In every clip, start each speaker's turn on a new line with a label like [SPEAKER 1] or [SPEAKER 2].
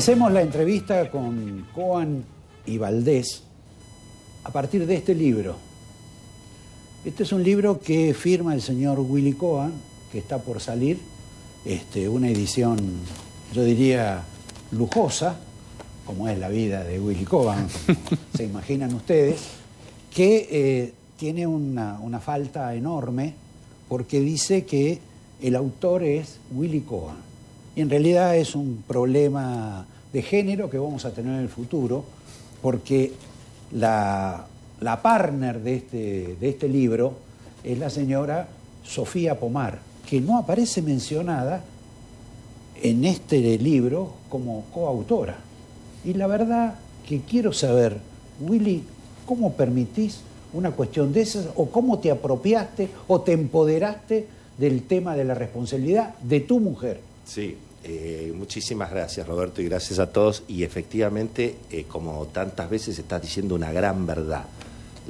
[SPEAKER 1] Hacemos la entrevista con Coan y Valdés a partir de este libro. Este es un libro que firma el señor Willy Coan, que está por salir, este, una edición, yo diría, lujosa, como es la vida de Willy Coan, se imaginan ustedes, que eh, tiene una, falta enorme porque dice que el autor es Willy Coan en realidad es un problema de género que vamos a tener en el futuro, porque la, la partner de este, de este libro es la señora Sofía Pomar, que no aparece mencionada en este libro como coautora. Y la verdad que quiero saber, Willy, ¿cómo permitís una cuestión de esas o cómo te apropiaste o te empoderaste del tema de la responsabilidad de tu mujer?
[SPEAKER 2] Sí, eh, muchísimas gracias Roberto y gracias a todos. Y efectivamente, eh, como tantas veces estás diciendo una gran verdad,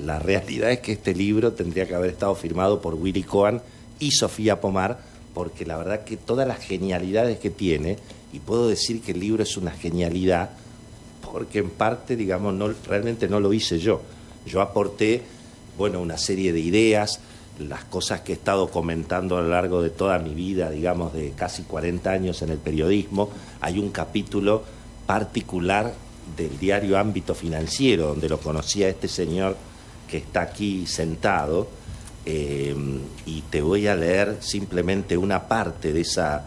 [SPEAKER 2] la realidad es que este libro tendría que haber estado firmado por Willy Cohen y Sofía Pomar, porque la verdad que todas las genialidades que tiene, y puedo decir que el libro es una genialidad, porque en parte, digamos, no, realmente no lo hice yo. Yo aporté, bueno, una serie de ideas, las cosas que he estado comentando a lo largo de toda mi vida, digamos de casi 40 años en el periodismo, hay un capítulo particular del diario Ámbito Financiero, donde lo conocía este señor que está aquí sentado, eh, y te voy a leer simplemente una parte de esa,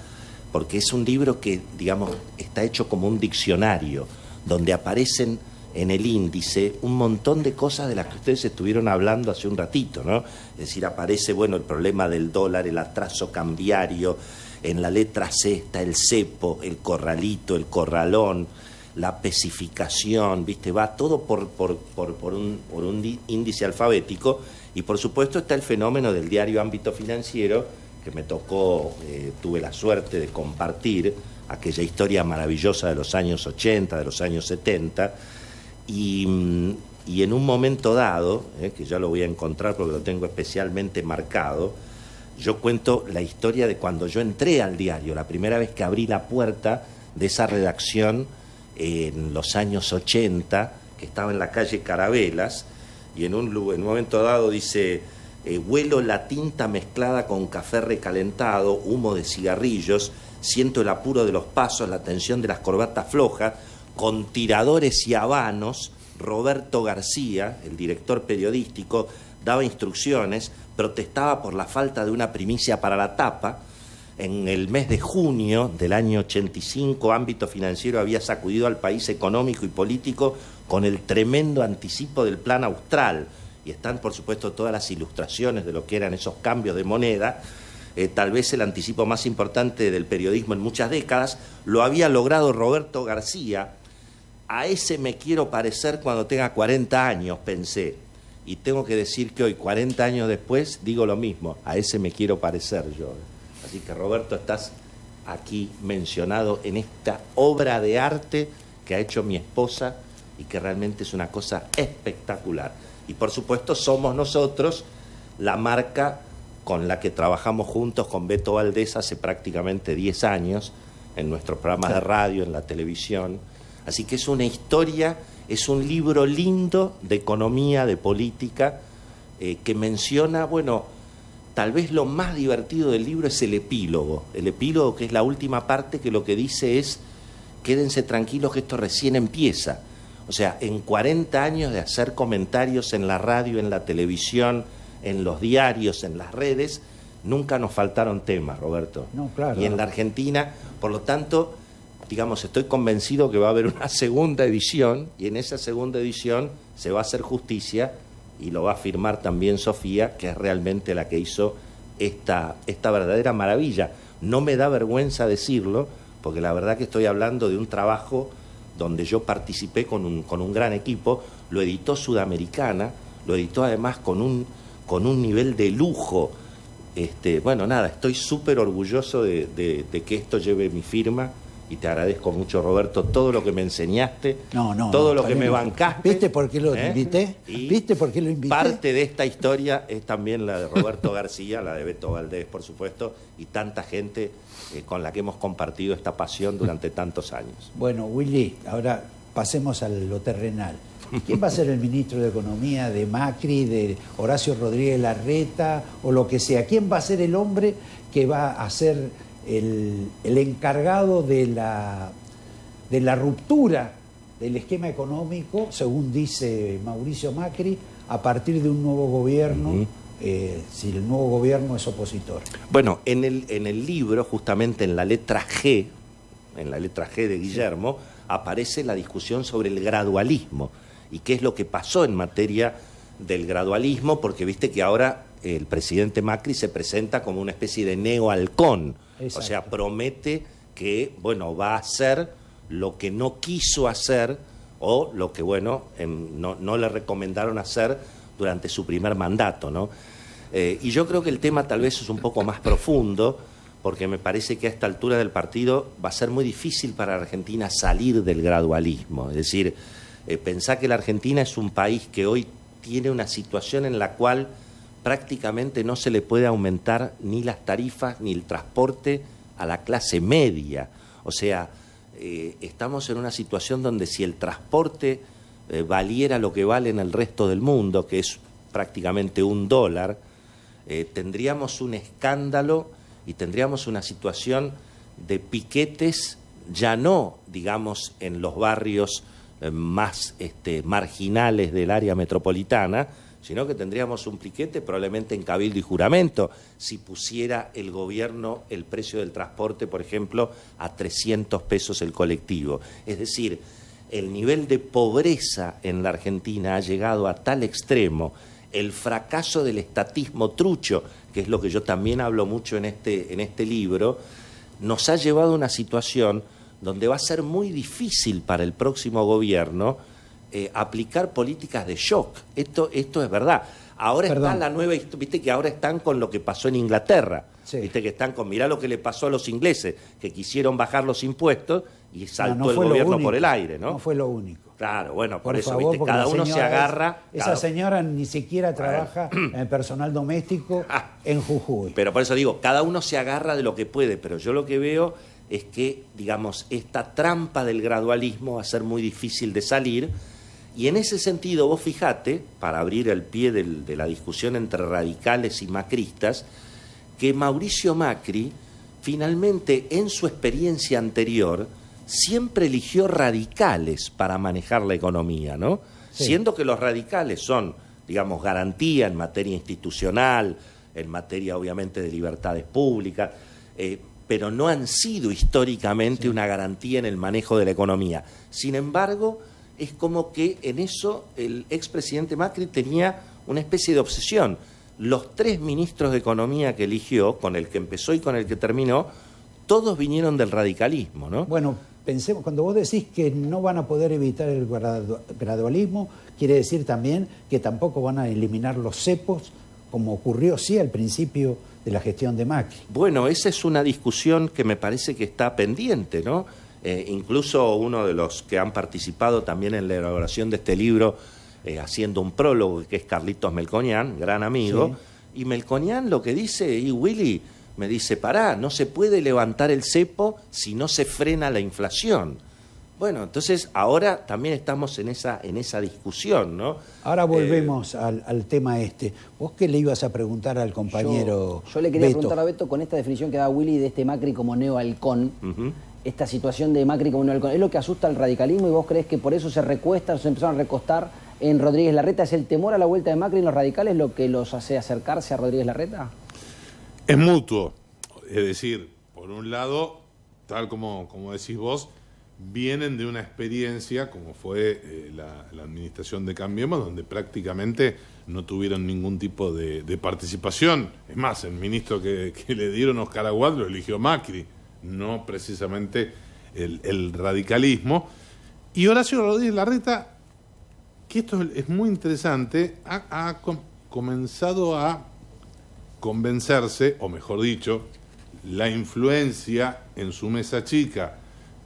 [SPEAKER 2] porque es un libro que, digamos, está hecho como un diccionario, donde aparecen en el índice un montón de cosas de las que ustedes estuvieron hablando hace un ratito, ¿no? Es decir, aparece, bueno, el problema del dólar, el atraso cambiario, en la letra C está el cepo, el corralito, el corralón, la pesificación, ¿viste? Va todo por, por, un, por un índice alfabético y por supuesto está el fenómeno del diario Ámbito Financiero que me tocó, eh, tuve la suerte de compartir aquella historia maravillosa de los años 80, de los años 70, y, en un momento dado, eh, que ya lo voy a encontrar porque lo tengo especialmente marcado, yo cuento la historia de cuando yo entré al diario, la primera vez que abrí la puerta de esa redacción en los años 80, que estaba en la calle Carabelas, y en un, en un momento dado dice, eh, vuelo la tinta mezclada con café recalentado, humo de cigarrillos, siento el apuro de los pasos, la tensión de las corbatas flojas, con tiradores y habanos, Roberto García, el director periodístico, daba instrucciones, protestaba por la falta de una primicia para la tapa. En el mes de junio del año 85, ámbito financiero había sacudido al país económico y político con el tremendo anticipo del plan austral. Y están, por supuesto, todas las ilustraciones de lo que eran esos cambios de moneda. Eh, tal vez el anticipo más importante del periodismo en muchas décadas, lo había logrado Roberto García, a ese me quiero parecer cuando tenga 40 años, pensé. Y tengo que decir que hoy, 40 años después, digo lo mismo, a ese me quiero parecer yo. Así que Roberto, estás aquí mencionado en esta obra de arte que ha hecho mi esposa y que realmente es una cosa espectacular. Y por supuesto somos nosotros la marca con la que trabajamos juntos con Beto Valdés hace prácticamente 10 años en nuestros programas de radio, en la televisión Así que es una historia, es un libro lindo de economía, de política, eh, que menciona, bueno, tal vez lo más divertido del libro es el epílogo. El epílogo que es la última parte que lo que dice es, quédense tranquilos que esto recién empieza. O sea, en 40 años de hacer comentarios en la radio, en la televisión, en los diarios, en las redes, nunca nos faltaron temas, Roberto. No, claro. Y en la Argentina, por lo tanto, digamos, estoy convencido que va a haber una segunda edición y en esa segunda edición se va a hacer justicia y lo va a firmar también Sofía, que es realmente la que hizo esta, esta verdadera maravilla. No me da vergüenza decirlo, porque la verdad que estoy hablando de un trabajo donde yo participé con un, con un gran equipo, lo editó Sudamericana, lo editó además con un, con un nivel de lujo. Este, bueno, nada, estoy súper orgulloso de que esto lleve mi firma y te agradezco mucho, Roberto, todo lo que me enseñaste,
[SPEAKER 1] no, no, todo lo que me bancaste. ¿Viste por qué lo ¿eh? invité? ¿Viste por qué lo invité? Parte
[SPEAKER 2] de esta historia es también la de Roberto García, la de Beto Valdés, por supuesto, y tanta gente eh, con la que hemos compartido esta pasión durante tantos años.
[SPEAKER 1] Bueno, Willy, ahora pasemos a lo terrenal. ¿Quién va a ser el ministro de Economía de Macri, de Horacio Rodríguez Larreta o lo que sea? ¿Quién va a ser el hombre que va a ser el, encargado de la, de la ruptura del esquema económico, según dice Mauricio Macri, a partir de un nuevo gobierno. Eh, si el nuevo gobierno es opositor.
[SPEAKER 2] Bueno, en el, en el libro, justamente en la letra G, en la letra G de Guillermo, aparece la discusión sobre el gradualismo y qué es lo que pasó en materia del gradualismo, porque viste que ahora el presidente Macri se presenta como una especie de neo-halcón o sea, promete que, bueno, va a hacer lo que no quiso hacer o lo que, bueno, no, no le recomendaron hacer durante su primer mandato, ¿no? Eh, y yo creo que el tema tal vez es un poco más profundo, porque me parece que a esta altura del partido va a ser muy difícil para la Argentina salir del gradualismo. Es decir, eh, pensar que la Argentina es un país que hoy tiene una situación en la cual prácticamente no se le puede aumentar ni las tarifas ni el transporte a la clase media. O sea, eh, estamos en una situación donde si el transporte eh, valiera lo que vale en el resto del mundo, que es prácticamente un dólar, eh, tendríamos un escándalo y tendríamos una situación de piquetes, ya no, digamos, en los barrios más este, marginales del área metropolitana, sino que tendríamos un piquete probablemente en cabildo y juramento, si pusiera el gobierno el precio del transporte, por ejemplo, a 300 pesos el colectivo. Es decir, el nivel de pobreza en la Argentina ha llegado a tal extremo, el fracaso del estatismo trucho, que es lo que yo también hablo mucho en este, en este libro, nos ha llevado a una situación donde va a ser muy difícil para el próximo gobierno eh, aplicar políticas de shock. Esto, esto es verdad. Ahora la nueva, viste que ahora están con lo que pasó en Inglaterra. Viste que están con, mirá lo que le pasó a los ingleses, que quisieron bajar los impuestos y saltó el gobierno por el aire, ¿no?
[SPEAKER 1] fue lo único.
[SPEAKER 2] Claro, bueno, por, eso, cada uno se agarra. esa
[SPEAKER 1] señora ni siquiera trabaja en personal doméstico ah. en Jujuy.
[SPEAKER 2] Pero por eso digo, cada uno se agarra de lo que puede, pero yo lo que veo es que, digamos, esta trampa del gradualismo va a ser muy difícil de salir y en ese sentido, vos fijate, para abrir el pie de la discusión entre radicales y macristas, que Mauricio Macri finalmente en su experiencia anterior siempre eligió radicales para manejar la economía, ¿no? Siendo que los radicales son, digamos, garantía en materia institucional, en materia obviamente de libertades públicas, eh, pero no han sido históricamente una garantía en el manejo de la economía. Sin embargo, es como que en eso el expresidente Macri tenía una especie de obsesión. Los tres ministros de Economía que eligió, con el que empezó y con el que terminó, todos vinieron del radicalismo, ¿no?
[SPEAKER 1] Bueno, pensemos, cuando vos decís que no van a poder evitar el gradualismo, quiere decir también que tampoco van a eliminar los cepos, como ocurrió sí al principio de la gestión de Macri.
[SPEAKER 2] Bueno, esa es una discusión que me parece que está pendiente, ¿no? Eh, incluso uno de los que han participado también en la elaboración de este libro, eh, haciendo un prólogo, que es Carlitos Melconian, gran amigo. Y Melconian lo que dice, y Willy me dice, pará, no se puede levantar el cepo si no se frena la inflación. Bueno, entonces ahora también estamos en esa, en esa discusión, ¿no?
[SPEAKER 1] Ahora eh, volvemos al, tema este. ¿Vos qué le ibas a preguntar al compañero? Yo, le quería preguntar a Beto con esta definición que da Willy de este Macri como neo esta situación de Macri como no es lo que asusta al radicalismo y vos crees que por eso se recuestan, se empezaron a recostar en Rodríguez Larreta, ¿es el temor a la vuelta de Macri en los radicales lo que los hace acercarse a Rodríguez Larreta?
[SPEAKER 3] Es mutuo, es decir, por un lado, tal como, como decís vos, vienen de una experiencia como fue eh, la, administración de Cambiemos, donde prácticamente no tuvieron ningún tipo de, participación. Es más, el ministro que, que le dieron Oscar Aguad lo eligió Macri no precisamente el, radicalismo. Y Horacio Rodríguez Larreta, que esto es muy interesante, ha, comenzado a convencerse, o mejor dicho, la influencia en su mesa chica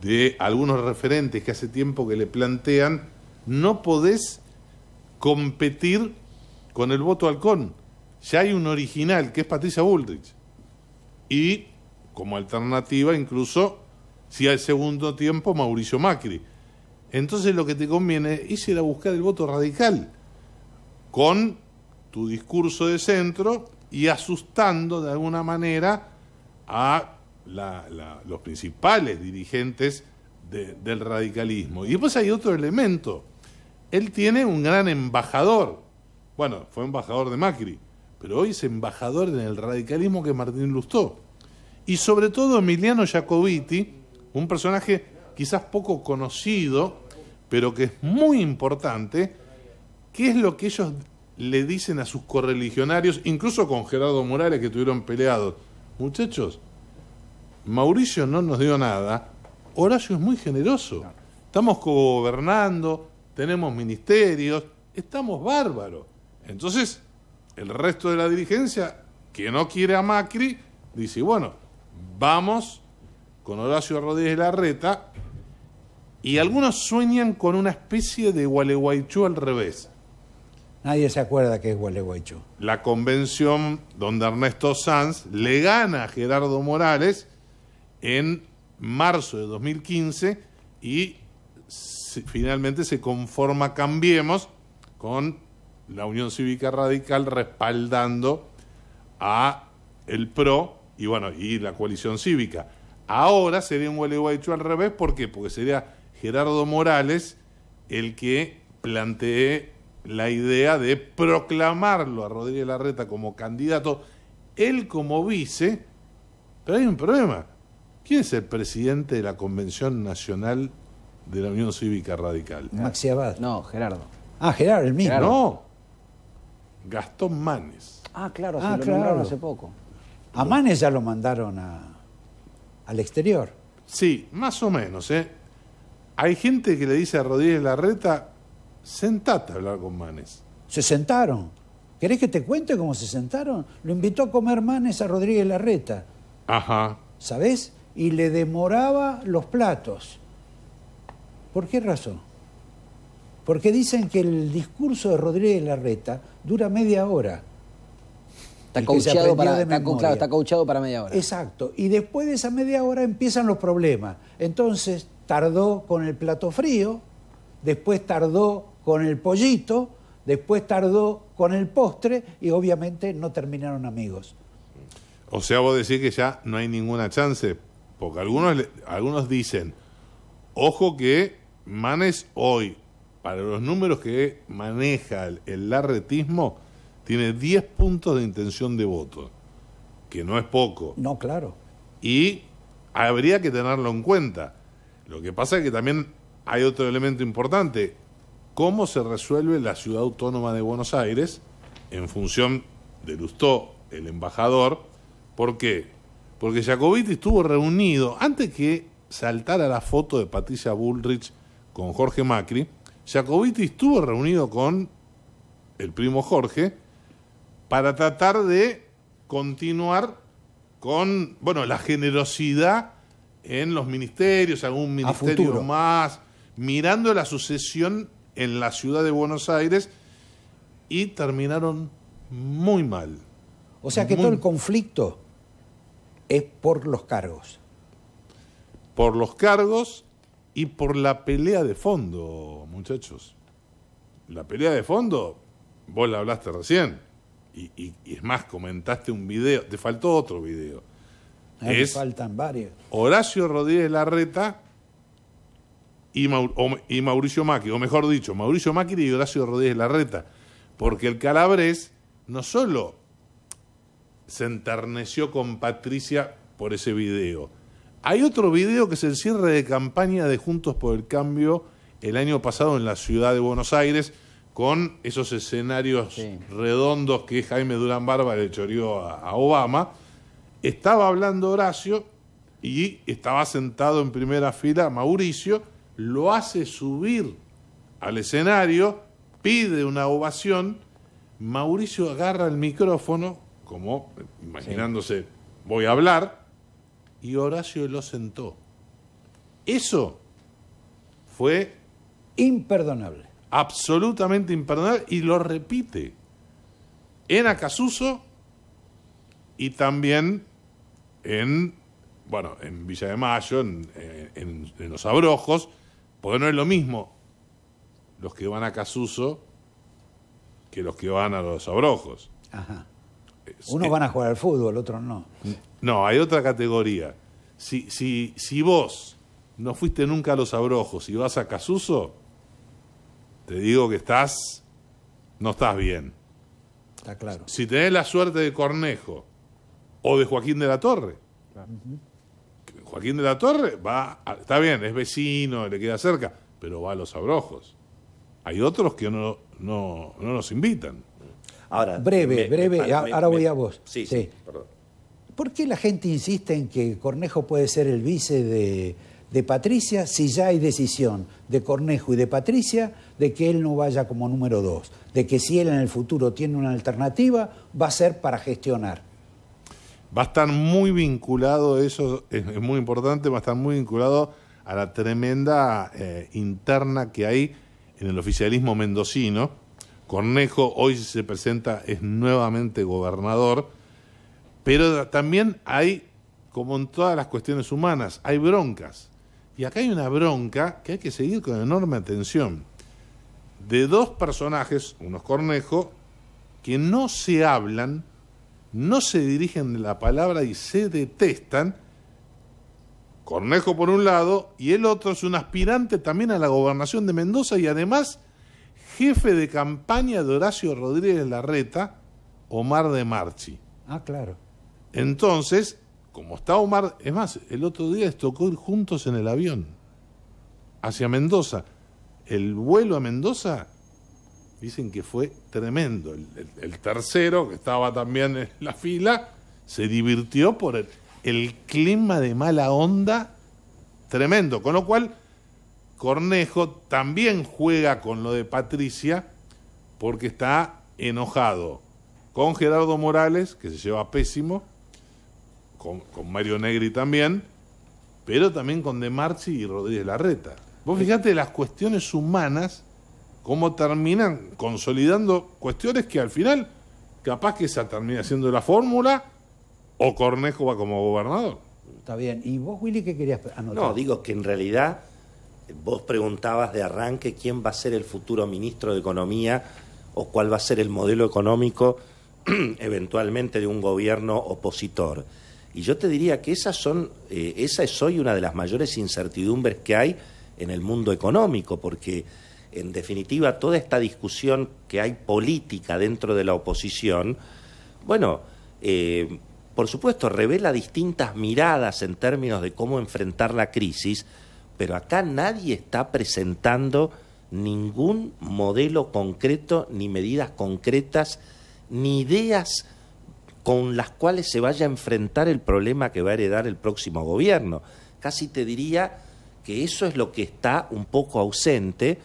[SPEAKER 3] de algunos referentes que hace tiempo que le plantean, no podés competir con el voto halcón. Ya hay un original, que es Patricia Bullrich. Y como alternativa incluso si al segundo tiempo Mauricio Macri. Entonces lo que te conviene es ir a buscar el voto radical con tu discurso de centro y asustando de alguna manera a los principales dirigentes del radicalismo. Y después hay otro elemento. Él tiene un gran embajador. Bueno, fue embajador de Macri, pero hoy es embajador en el radicalismo que Martín Lustó y sobre todo Emiliano Jacobiti, un personaje quizás poco conocido, pero que es muy importante, qué es lo que ellos le dicen a sus correligionarios, incluso con Gerardo Morales que tuvieron peleados. Muchachos, Mauricio no nos dio nada, Horacio es muy generoso, estamos gobernando, tenemos ministerios, estamos bárbaros. Entonces, el resto de la dirigencia, que no quiere a Macri, dice, bueno, Vamos con Horacio Rodríguez Larreta y algunos sueñan con una especie de Gualeguaychú al revés.
[SPEAKER 1] Nadie se acuerda que es Gualeguaychú.
[SPEAKER 3] La convención donde Ernesto Sanz le gana a Gerardo Morales en marzo de 2015 y finalmente se conforma Cambiemos con la Unión Cívica Radical respaldando a el PRO y bueno, y la coalición cívica. Ahora sería un Gualeguaychú al revés, ¿por qué? Porque sería Gerardo Morales el que plantee la idea de proclamarlo a Rodríguez Larreta como candidato, él como vice, pero hay un problema. ¿Quién es el presidente de la Convención Nacional de la Unión Cívica Radical? Maxi Abad. No, Gerardo. Ah, Gerardo, el mismo. No, Gastón Manes.
[SPEAKER 1] Ah, claro, se ah, lo claro. hace poco. A Manes ya
[SPEAKER 3] lo mandaron a, al exterior. Sí, más o menos. ¿eh? Hay gente que le dice a Rodríguez Larreta, sentate a hablar con Manes. Se
[SPEAKER 1] sentaron. ¿Querés que te cuente cómo se sentaron? Lo invitó a comer Manes a Rodríguez Larreta. Ajá. ¿Sabés? Y le demoraba los platos. ¿Por qué razón? Porque dicen que el discurso de Rodríguez Larreta dura media hora Está cauchado para, media hora. Exacto. Y después de esa media hora empiezan los problemas. Entonces, tardó con el plato frío, después tardó con el pollito, después tardó con el postre y obviamente no terminaron amigos.
[SPEAKER 3] O sea, vos decís que ya no hay ninguna chance, porque algunos, algunos dicen, ojo que Manes hoy, para los números que maneja el, el larretismo, tiene 10 puntos de intención de voto, que no es poco. No, claro. Y habría que tenerlo en cuenta. Lo que pasa es que también hay otro elemento importante. ¿Cómo se resuelve la ciudad autónoma de Buenos Aires en función de Lustó, el embajador? ¿Por qué? Porque Jacobiti estuvo reunido, antes que saltara la foto de Patricia Bullrich con Jorge Macri, Jacobiti estuvo reunido con el primo Jorge, para tratar de continuar con, bueno, la generosidad en los ministerios, algún ministerio más, mirando la sucesión en la ciudad de Buenos Aires y terminaron muy mal. O sea que todo el conflicto es por los cargos. Por los cargos y por la pelea de fondo, muchachos. La pelea de fondo, vos la hablaste recién. Y, es más, comentaste un video, te faltó otro video.
[SPEAKER 1] faltan varios.
[SPEAKER 3] Horacio Rodríguez Larreta y, y Mauricio Macri, o mejor dicho, Mauricio Macri y Horacio Rodríguez Larreta. Porque el calabrés no solo se enterneció con Patricia por ese video. Hay otro video que es el cierre de campaña de Juntos por el Cambio el año pasado en la ciudad de Buenos Aires con esos escenarios redondos que Jaime Durán Barba le chorió a, Obama, estaba hablando Horacio y estaba sentado en primera fila Mauricio, lo hace subir al escenario, pide una ovación, Mauricio agarra el micrófono, como imaginándose, voy a hablar, y Horacio lo sentó. Eso fue imperdonable absolutamente imperdonable y lo repite en Acasuso y también en, bueno, en Villa de Mayo, en, en, Los Abrojos, porque no es lo mismo los que van a Casuso que los que van a Los Abrojos. Ajá.
[SPEAKER 1] Unos van a jugar al fútbol, otros no.
[SPEAKER 3] No, hay otra categoría. Si, si, si vos no fuiste nunca a Los Abrojos y vas a Casuso, te digo que estás, no estás bien. Está claro. Si tenés la suerte de Cornejo o de Joaquín de la Torre, Joaquín de la Torre va, está bien, es vecino, le queda cerca, pero va a los abrojos. Hay otros que no, no, nos invitan. Ahora, breve, breve, ahora voy a vos. Sí, sí, sí, perdón. ¿Por qué la
[SPEAKER 1] gente insiste en que Cornejo puede ser el vice de, de Patricia si ya hay decisión de Cornejo y de Patricia de que él no vaya como número dos, de que si él en el futuro tiene una alternativa va a ser para gestionar.
[SPEAKER 3] Va a estar muy vinculado, eso es, muy importante, va a estar muy vinculado a la tremenda eh, interna que hay en el oficialismo mendocino. Cornejo hoy se presenta, es nuevamente gobernador, pero también hay como en todas las cuestiones humanas, hay broncas. Y acá hay una bronca que hay que seguir con enorme atención. De dos personajes, unos Cornejo, que no se hablan, no se dirigen de la palabra y se detestan. Cornejo por un lado y el otro es un aspirante también a la gobernación de Mendoza y además jefe de campaña de Horacio Rodríguez Larreta, Omar de Marchi. Ah, claro. Entonces, como está Omar, es más, el otro día les tocó ir juntos en el avión hacia Mendoza. El vuelo a Mendoza dicen que fue tremendo. El, tercero, que estaba también en la fila, se divirtió por el clima de mala onda tremendo. Con lo cual, Cornejo también juega con lo de Patricia porque está enojado con Gerardo Morales, que se lleva pésimo, con, Mario Negri también, pero también con De Marchi y Rodríguez Larreta. Vos fijate las cuestiones humanas, cómo terminan consolidando cuestiones que al final, capaz que esa termina siendo la fórmula o Cornejo va como gobernador. Está bien. ¿Y vos, Willy, qué querías anotar? No, digo que en realidad
[SPEAKER 2] vos preguntabas de arranque quién va a ser el futuro ministro de Economía o cuál va a ser el modelo económico eventualmente de un gobierno opositor. Y yo te diría que esas son, eh, esa es hoy una de las mayores incertidumbres que hay en el mundo económico, porque en definitiva toda esta discusión que hay política dentro de la oposición, bueno, eh, por supuesto revela distintas miradas en términos de cómo enfrentar la crisis, pero acá nadie está presentando ningún modelo concreto, ni medidas concretas, ni ideas con las cuales se vaya a enfrentar el problema que va a heredar el próximo gobierno. Casi te diría que eso es lo que está un poco ausente.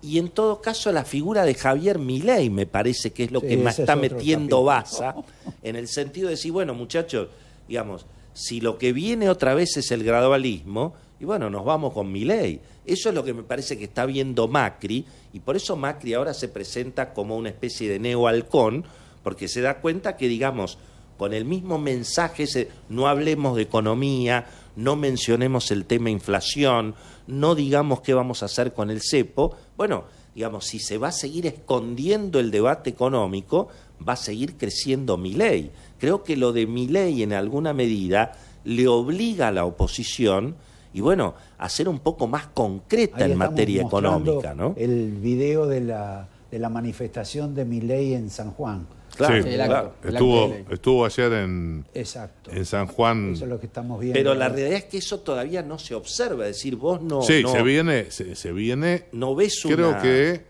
[SPEAKER 2] Y en todo caso la figura de Javier Milei me parece que es lo que más está metiendo Baza, en el sentido de decir, bueno muchachos, digamos, si lo que viene otra vez es el gradualismo, y bueno, nos vamos con Milei. Eso es lo que me parece que está viendo Macri, y por eso Macri ahora se presenta como una especie de neo-halcón, porque se da cuenta que, digamos, con el mismo mensaje, no hablemos de economía, no mencionemos el tema inflación, no digamos qué vamos a hacer con el cepo, bueno, digamos, si se va a seguir escondiendo el debate económico, va a seguir creciendo mi ley. Creo que lo de mi ley en alguna medida le obliga a la oposición y bueno, a ser un poco más concreta
[SPEAKER 1] en materia económica, ¿no? El video de la, de la manifestación de mi ley en San Juan estuvo,
[SPEAKER 3] estuvo ayer en,
[SPEAKER 1] en
[SPEAKER 3] San Juan. lo que estamos viendo. Pero la realidad
[SPEAKER 2] es que eso todavía no se observa. Es decir, vos no. Sí, se
[SPEAKER 3] viene. Se, viene no ves Creo que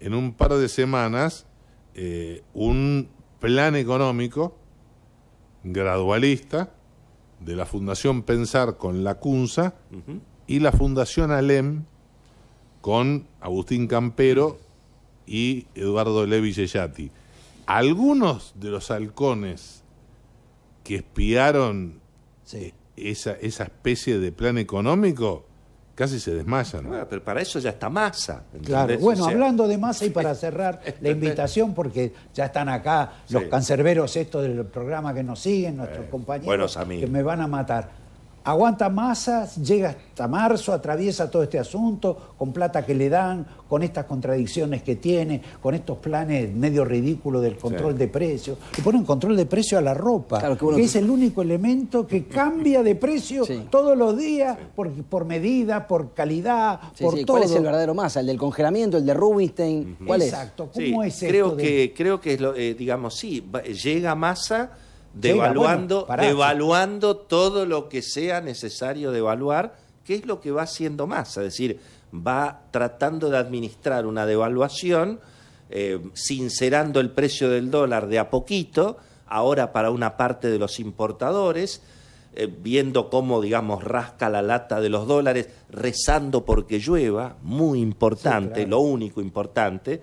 [SPEAKER 3] en un par de semanas eh, un plan económico gradualista de la Fundación Pensar con la CUNSA y la Fundación ALEM con Agustín Campero y Eduardo Levi algunos de los halcones que espiaron esa, especie de plan económico casi se desmayan. pero para eso ya está masa. Claro, bueno,
[SPEAKER 1] hablando de masa y para cerrar la invitación, porque ya están acá los cancerberos estos del programa que nos siguen, nuestros eh, compañeros, que me van a matar. Aguanta masa llega hasta marzo, atraviesa todo este asunto con plata que le dan, con estas contradicciones que tiene, con estos planes medio ridículos del control de precios. pone ponen control de precio a la ropa, que, es el único elemento que cambia de precio todos los días por, medida, por calidad, por todo. ¿Cuál es el verdadero masa? ¿El del congelamiento, el de Rubinstein? Exacto. ¿Cómo es creo
[SPEAKER 2] que Creo que, es lo, eh, digamos, sí, llega masa devaluando, ah, todo lo que sea necesario devaluar, que es lo que va haciendo más, es decir, va tratando de administrar una devaluación, eh, sincerando el precio del dólar de a poquito, ahora para una parte de los importadores, eh, viendo cómo, digamos, rasca la lata de los dólares, rezando porque llueva, muy importante, lo único importante.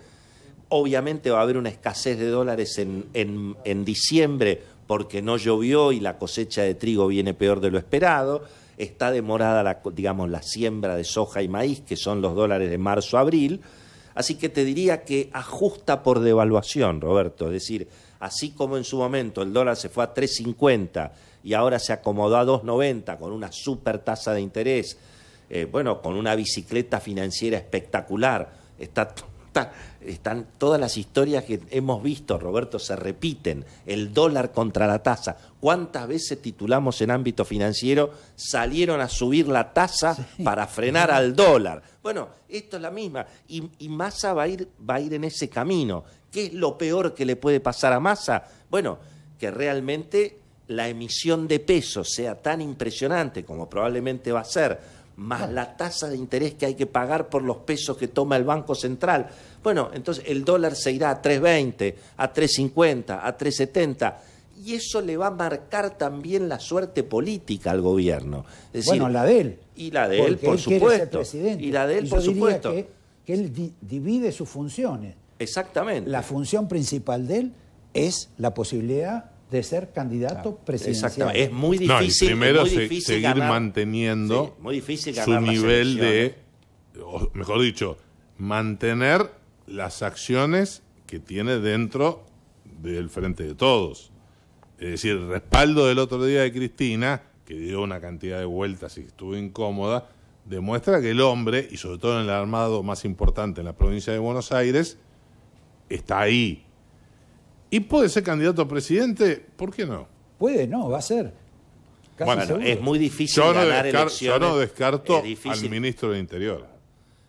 [SPEAKER 2] Obviamente va a haber una escasez de dólares en, en diciembre porque no llovió y la cosecha de trigo viene peor de lo esperado. Está demorada, la, digamos, la siembra de soja y maíz, que son los dólares de marzo-abril. Así que te diría que ajusta por devaluación, Roberto. Es decir, así como en su momento el dólar se fue a 3.50 y ahora se acomodó a 2.90 con una super tasa de interés, eh, bueno, con una bicicleta financiera espectacular, está están todas las historias que hemos visto, Roberto, se repiten. El dólar contra la tasa. ¿Cuántas veces titulamos en ámbito financiero salieron a subir la tasa para frenar al dólar? Bueno, esto es la misma. Y, Massa va a, ir, va a ir en ese camino. ¿Qué es lo peor que le puede pasar a Massa? Bueno, que realmente la emisión de pesos sea tan impresionante como probablemente va a ser más la tasa de interés que hay que pagar por los pesos que toma el Banco Central. Bueno, entonces el dólar se irá a 3.20, a 3.50, a 3.70 y eso le va a marcar también la suerte política al gobierno. Es bueno, la de él. Y la de él, por supuesto. y la de él, por supuesto. Que,
[SPEAKER 1] él divide sus funciones. Exactamente. La función principal de él es la posibilidad de ser candidato presidencial. Exactamente. Es muy difícil. No, primero, seguir
[SPEAKER 3] manteniendo su nivel de, mejor dicho, mantener las acciones que tiene dentro del frente de todos. Es decir, el respaldo del otro día de Cristina, que dio una cantidad de vueltas y estuvo incómoda, demuestra que el hombre, y sobre todo en el armado más importante en la provincia de Buenos Aires, está ahí, ¿Y puede ser candidato a presidente? ¿Por qué no? Puede, no, va a ser. bueno, es muy difícil ganar elecciones. Yo no descarto al ministro del Interior.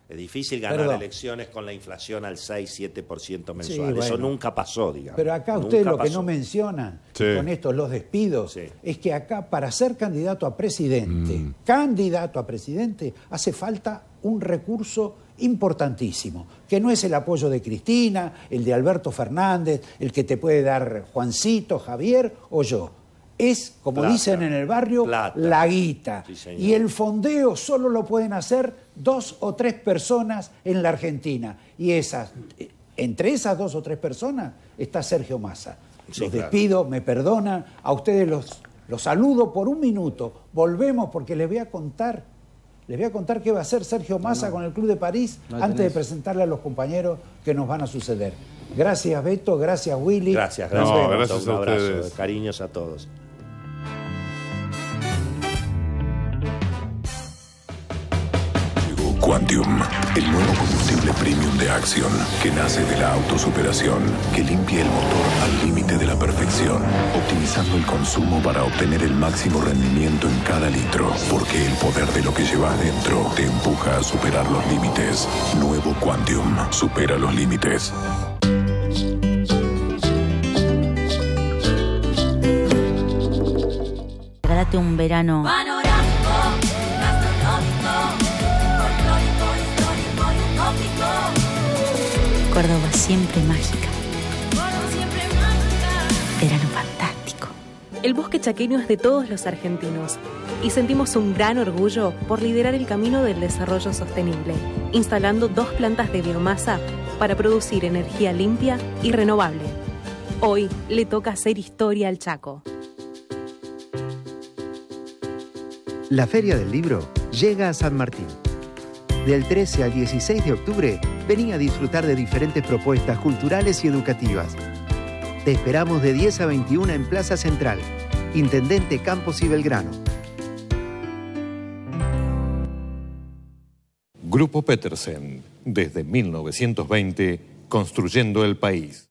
[SPEAKER 2] Es difícil ganar elecciones con la inflación al 6-7% mensual. Eso nunca pasó, digamos. Pero acá usted lo que no
[SPEAKER 1] menciona con estos los despidos es que acá para ser candidato a presidente, mm. candidato a presidente, hace falta un recurso importantísimo, que no es el apoyo de Cristina, el de Alberto Fernández, el que te puede dar Juancito, Javier o yo. Es, como dicen en el barrio, la guita. y el fondeo solo lo pueden hacer dos o tres personas en la Argentina. Y esas, entre esas dos o tres personas está Sergio Massa. los despido, me perdonan, a ustedes los, los saludo por un minuto. Volvemos porque les voy a contar les voy a contar qué va a hacer Sergio Massa con el Club de París antes de presentarle a los compañeros que nos van a suceder. Gracias, Beto. Gracias, Willy. Gracias,
[SPEAKER 2] gracias. Un abrazo. Cariños a todos
[SPEAKER 3] premium de acción que nace de la autosuperación, que limpia el motor al límite de la perfección, optimizando el consumo para obtener el máximo rendimiento en cada litro, porque el poder de lo que llevas dentro te empuja a superar los límites. Nuevo Quantium, supera los límites.
[SPEAKER 1] un verano. Córdoba siempre mágica. Verano fantástico. El bosque chaqueño es de todos los
[SPEAKER 2] argentinos y sentimos un gran orgullo por liderar el camino del desarrollo sostenible,
[SPEAKER 1] instalando dos plantas de biomasa para producir energía limpia y renovable. Hoy le toca hacer historia al Chaco. La Feria del Libro llega a San Martín. Del 13 al 16 de octubre Vení a disfrutar de diferentes propuestas culturales y educativas. Te esperamos de 10 a 21 en Plaza Central, Intendente Campos y Belgrano.
[SPEAKER 3] Grupo Petersen, desde 1920, construyendo el país.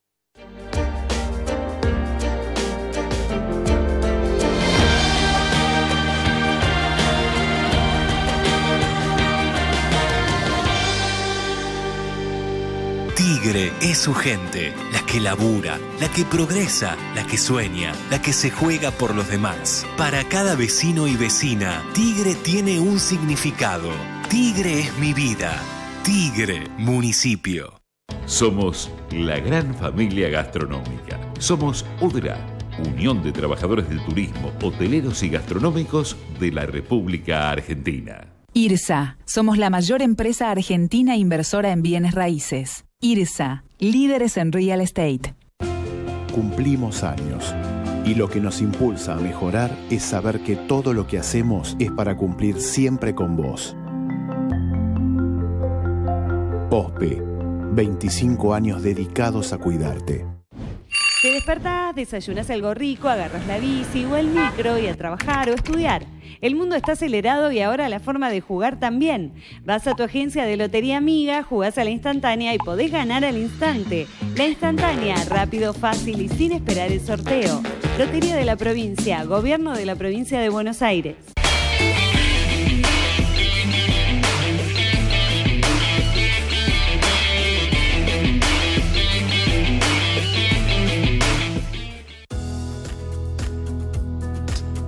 [SPEAKER 3] es su gente, la que
[SPEAKER 2] labura, la que progresa, la que sueña, la que se juega por los demás. Para cada
[SPEAKER 3] vecino y vecina, Tigre tiene un significado. Tigre es mi vida. Tigre, municipio. Somos la gran familia gastronómica. Somos UDRA, Unión de Trabajadores del Turismo, Hoteleros y Gastronómicos de la República Argentina.
[SPEAKER 1] IRSA, somos la mayor empresa argentina inversora en bienes raíces. IRSA, líderes en real estate. Cumplimos años y lo que nos impulsa a mejorar es saber que todo lo que hacemos es para cumplir siempre con vos. OSPE, 25 años dedicados a cuidarte. Te despertás, desayunas algo rico, agarras la bici o el micro y a trabajar o estudiar. El mundo está acelerado y ahora la forma de jugar también. Vas a tu agencia de lotería amiga, jugás a la instantánea y podés ganar al instante. La instantánea, rápido, fácil y sin esperar el sorteo. Lotería de la provincia, Gobierno de la provincia de Buenos Aires.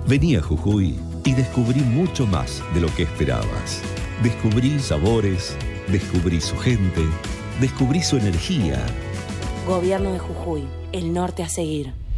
[SPEAKER 2] Vení a Jujuy y descubrí mucho más de lo que esperabas. Descubrí sabores, descubrí su gente, descubrí su energía.
[SPEAKER 1] Gobierno de Jujuy, el norte a seguir.